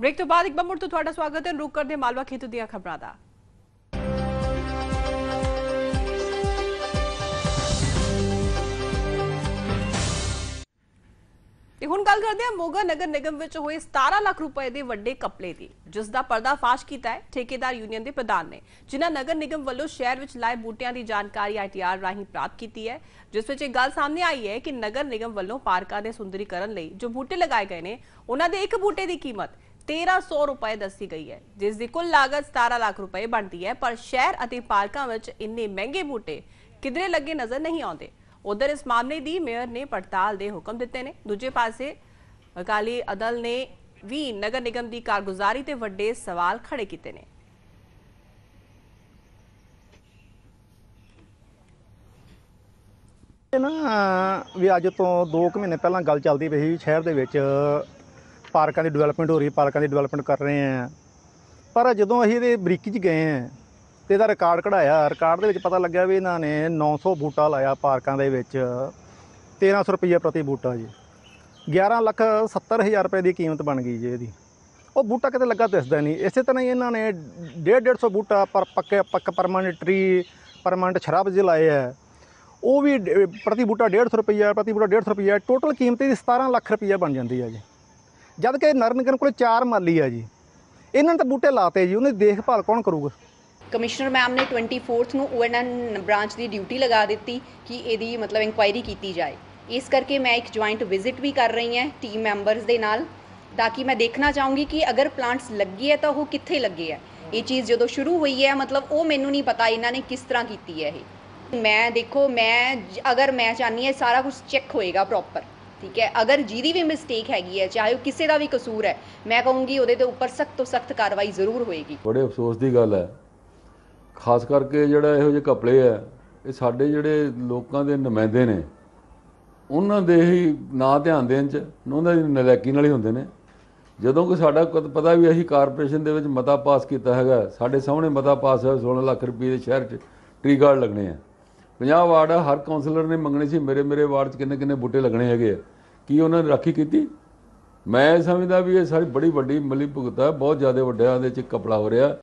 break ਤੋਂ ਬਾਅਦ ਇੱਕ ਵਾਰ ਮੁੜ ਤੋਂ ਤੁਹਾਡਾ ਸਵਾਗਤ ਹੈ ਰੁਕ ਕਰਦੇ ਮਾਲਵਾ ਖੇਤੂ ਦੀਆਂ ਖਬਰਾਂ ਦਾ ਤੇ ਹੁਣ ਗੱਲ ਕਰਦੇ ਹਾਂ ਮੋਗਾ ਨਗਰ ਨਿਗਮ ਵਿੱਚ ਹੋਏ 17 ਲੱਖ ਰੁਪਏ ਦੇ ਵੱਡੇ ਕਪਲੇ ਦੀ ਜਿਸ ਦਾ ਪਰਦਾਫਾਸ਼ ਕੀਤਾ ਹੈ ਠੇਕੇਦਾਰ ਯੂਨੀਅਨ ਦੇ ਪ੍ਰਧਾਨ ਨੇ ਜਿਨ੍ਹਾਂ ਨਗਰ ਨਿਗਮ ਵੱਲੋਂ ਸ਼ਹਿਰ ਵਿੱਚ ਲਾਏ ਬੂਟਿਆਂ ਦੀ ਜਾਣਕਾਰੀ ਆਈਟੀਆਰ ਰਾਹੀਂ ਪ੍ਰਾਪਤ ਕੀਤੀ ਹੈ ਜਿਸ ਵਿੱਚ ਇਹ ਗੱਲ ਸਾਹਮਣੇ ਆਈ ਹੈ ਕਿ ਨਗਰ ਨਿਗਮ ਵੱਲੋਂ ਪਾਰਕਾਂ ਦੇ ਸੁੰਦਰੀਕਰਨ ਲਈ ਜੋ ਬੂਟੇ ਲਗਾਏ ਗਏ ਨੇ ਉਹਨਾਂ ਦੇ ਇੱਕ ਬੂਟੇ ਦੀ ਕੀਮਤ 1300 ਰੁਪਏ ਦੱਸੀ ਗਈ ਹੈ ਜਿਸ ਦੀ ਕੁੱਲ ਲਾਗਤ 17 ਲੱਖ ਰੁਪਏ ਬਣਦੀ ਹੈ ਪਰ ਸ਼ਹਿਰ ਅਤੇ ਪਾਰਕਾਂ ਵਿੱਚ ਇੰਨੇ ਮਹਿੰਗੇ ਬੂਟੇ ਕਿਧਰੇ ਲੱਗੇ ਨਜ਼ਰ ਨਹੀਂ ਆਉਂਦੇ ਉਧਰ ਇਸ ਮਾਮਲੇ ਦੀ ਮੇਅਰ ਨੇ ਪੜਤਾਲ ਦੇ ਹੁਕਮ ਦਿੱਤੇ ਨੇ ਦੂਜੇ ਪਾਸੇ ਅਕਾਲੀ ਅਦਲ ਨੇ ਵੀ ਨਗਰ ਨਿਗਮ ਦੀ ਕਾਰਗੁਜ਼ਾਰੀ ਤੇ ਵੱਡੇ ਸਵਾਲ ਖੜੇ ਕੀਤੇ ਨੇ ਨਾ ਵੀ ਅੱਜ ਤੋਂ 2 ਮਹੀਨੇ ਪਹਿਲਾਂ ਗੱਲ ਚੱਲਦੀ ਪਈ ਸੀ ਸ਼ਹਿਰ ਦੇ ਵਿੱਚ ਪਾਰਕਾਂ ਦੀ ਡਿਵੈਲਪਮੈਂਟ ਹੋ ਰਹੀ ਹੈ ਪਾਰਕਾਂ ਦੀ ਡਿਵੈਲਪਮੈਂਟ ਕਰ ਰਹੇ ਆ ਪਰ ਜਦੋਂ ਅਸੀਂ ਇਹਦੇ ਬਰੀਕੀ 'ਚ ਗਏ ਆ ਤੇ ਇਹਦਾ ਰਿਕਾਰਡ ਕਢਾਇਆ ਰਿਕਾਰਡ ਦੇ ਵਿੱਚ ਪਤਾ ਲੱਗਿਆ ਵੀ ਇਹਨਾਂ ਨੇ 900 ਬੂਟਾ ਲਾਇਆ ਪਾਰਕਾਂ ਦੇ ਵਿੱਚ 1300 ਰੁਪਏ ਪ੍ਰਤੀ ਬੂਟਾ ਜੀ 11 ਲੱਖ 70 ਹਜ਼ਾਰ ਰੁਪਏ ਦੀ ਕੀਮਤ ਬਣ ਗਈ ਜੀ ਇਹਦੀ ਉਹ ਬੂਟਾ ਕਿਤੇ ਲੱਗਾ ਦਿਸਦਾ ਨਹੀਂ ਇਸੇ ਤਰ੍ਹਾਂ ਹੀ ਇਹਨਾਂ ਨੇ 1.5 150 ਬੂਟਾ ਪਰ ਪੱਕੇ ਪੱਕ ਪਰਮਾਨੈਂਟ ਟਰੀ ਪਰਮਾਨੈਂਟ ਸ਼ਰਾਬ ਜਿ ਲਾਏ ਆ ਉਹ ਵੀ ਪ੍ਰਤੀ ਬੂਟਾ 150 ਰੁਪਏ ਪ੍ਰਤੀ ਬੂਟਾ 150 ਰੁਪਏ ਟੋਟਲ ਕੀਮਤ ਇਹਦੀ 17 ਲੱਖ ਰੁਪਏ ਬਣ ਜਾਂਦੀ ਹੈ ਜੀ ਜਦ ਕਿ ਨਰਨਗਰ ਕੋਲ ਚਾਰ ਮਾਲੀ ਆ ਜੀ ਇਹਨਾਂ ਨੇ ਤਾਂ ਬੂਟੇ ਲਾਤੇ ਜੀ ਉਹਨੇ ਦੇਖਭਾਲ ਕੌਣ ਕਰੂਗਾ ਕਮਿਸ਼ਨਰ ਮੈਮ ਨੇ 24th ਨੂੰ ਓਐਨਐਨ ਬ੍ਰਾਂਚ ਦੀ ਡਿਊਟੀ ਲਗਾ ਦਿੱਤੀ ਕਿ ਇਹਦੀ ਮਤਲਬ ਇਨਕੁਆਇਰੀ ਕੀਤੀ ਜਾਏ ਇਸ ਕਰਕੇ ਮੈਂ ਇੱਕ ਜੁਆਇੰਟ ਵਿਜ਼ਿਟ ਵੀ ਕਰ ਰਹੀ ਹਾਂ ਟੀਮ ਮੈਂਬਰਸ ਦੇ ਨਾਲ ਤਾਂ ਕਿ ਮੈਂ ਦੇਖਣਾ ਚਾਹੂੰਗੀ ਕਿ ਅਗਰ ਪਲਾਂਟਸ ਲੱਗੀ ਹੈ ਤਾਂ ਉਹ ਕਿੱਥੇ ਲੱਗੇ ਆ ਇਹ ਚੀਜ਼ ਜਦੋਂ ਸ਼ੁਰੂ ਹੋਈ ਹੈ ਮਤਲਬ ਉਹ ਮੈਨੂੰ ਨਹੀਂ ਪਤਾ ਇਹਨਾਂ ਨੇ ਕਿਸ ਤਰ੍ਹਾਂ ਕੀਤੀ ਹੈ ਇਹ ਮੈਂ ਦੇਖੋ ਮੈਂ ਅਗਰ ਮੈਂ ਚਾਹਨੀ ਹੈ ਸਾਰਾ ਕੁਝ ਚੈੱਕ ਹੋਏਗਾ ਪ੍ਰੋਪਰ ਠੀਕ ਹੈ ਅਗਰ ਜਿਹਦੀ ਵੀ ਮਿਸਟੇਕ ਹੈਗੀ ਹੈ ਚਾਹੇ ਉਹ ਕਿਸੇ ਦਾ ਵੀ ਕਸੂਰ ਹੈ ਮੈਂ ਕਹੂੰਗੀ ਉਹਦੇ ਤੇ ਉੱਪਰ ਸਖਤ ਤੋਂ ਸਖਤ ਕਾਰਵਾਈ ਜ਼ਰੂਰ ਹੋਏਗੀ ਬੜੇ ਅਫਸੋਸ ਦੀ ਗੱਲ ਹੈ ਖਾਸ ਕਰਕੇ ਜਿਹੜਾ ਇਹੋ ਜਿਹੇ ਕਪੜੇ ਆ ਇਹ ਸਾਡੇ ਜਿਹੜੇ ਲੋਕਾਂ ਦੇ ਨੁਮਾਇੰਦੇ ਨੇ ਉਹਨਾਂ ਦੇ ਹੀ ਨਾ ਧਿਆਨ ਦੇਣ ਚ ਉਹਨਾਂ ਦੀ ਨਲੈਕੀ ਨਾਲ ਹੀ ਹੁੰਦੇ ਨੇ ਜਦੋਂ ਕਿ ਸਾਡਾ ਪਤਾ ਵੀ ਅਸੀਂ ਕਾਰਪੋਰੇਸ਼ਨ ਦੇ ਵਿੱਚ ਮਤਾ ਪਾਸ ਕੀਤਾ ਹੈਗਾ ਸਾਡੇ ਸਾਹਮਣੇ ਮਤਾ ਪਾਸ ਹੋਇਆ 16 ਲੱਖ ਰੁਪਏ ਦੇ ਸ਼ਹਿਰ 'ਚ ਟ੍ਰੀ ਗਾਰਡ ਲੱਗਣੇ ਆ 50 ਵਾਰਡ ਹਰ ਕਾਉਂਸਲਰ ਨੇ ਮੰਗਣੇ ਸੀ ਮੇਰੇ ਮੇਰੇ ਵਾਰਡ 'ਚ ਕਿੰਨੇ ਕਿੰਨੇ ਬੂਟੇ ਲੱਗਣੇ ਹੈਗੇ ਆ ਕੀ ਉਹਨਾਂ ਨੇ ਰਾਖੀ ਕੀਤੀ ਮੈਂ ਸਮਝਦਾ ਵੀ ਇਹ ਸਾਰੀ ਬੜੀ ਵੱਡੀ ਮਲੀ ਭੁਗਤਾ ਬਹੁਤ ਜ਼ਿਆਦਾ ਵੱਡਿਆਂ ਦੇ 'ਚ ਕਪੜਾ ਹੋ ਰਿਹਾ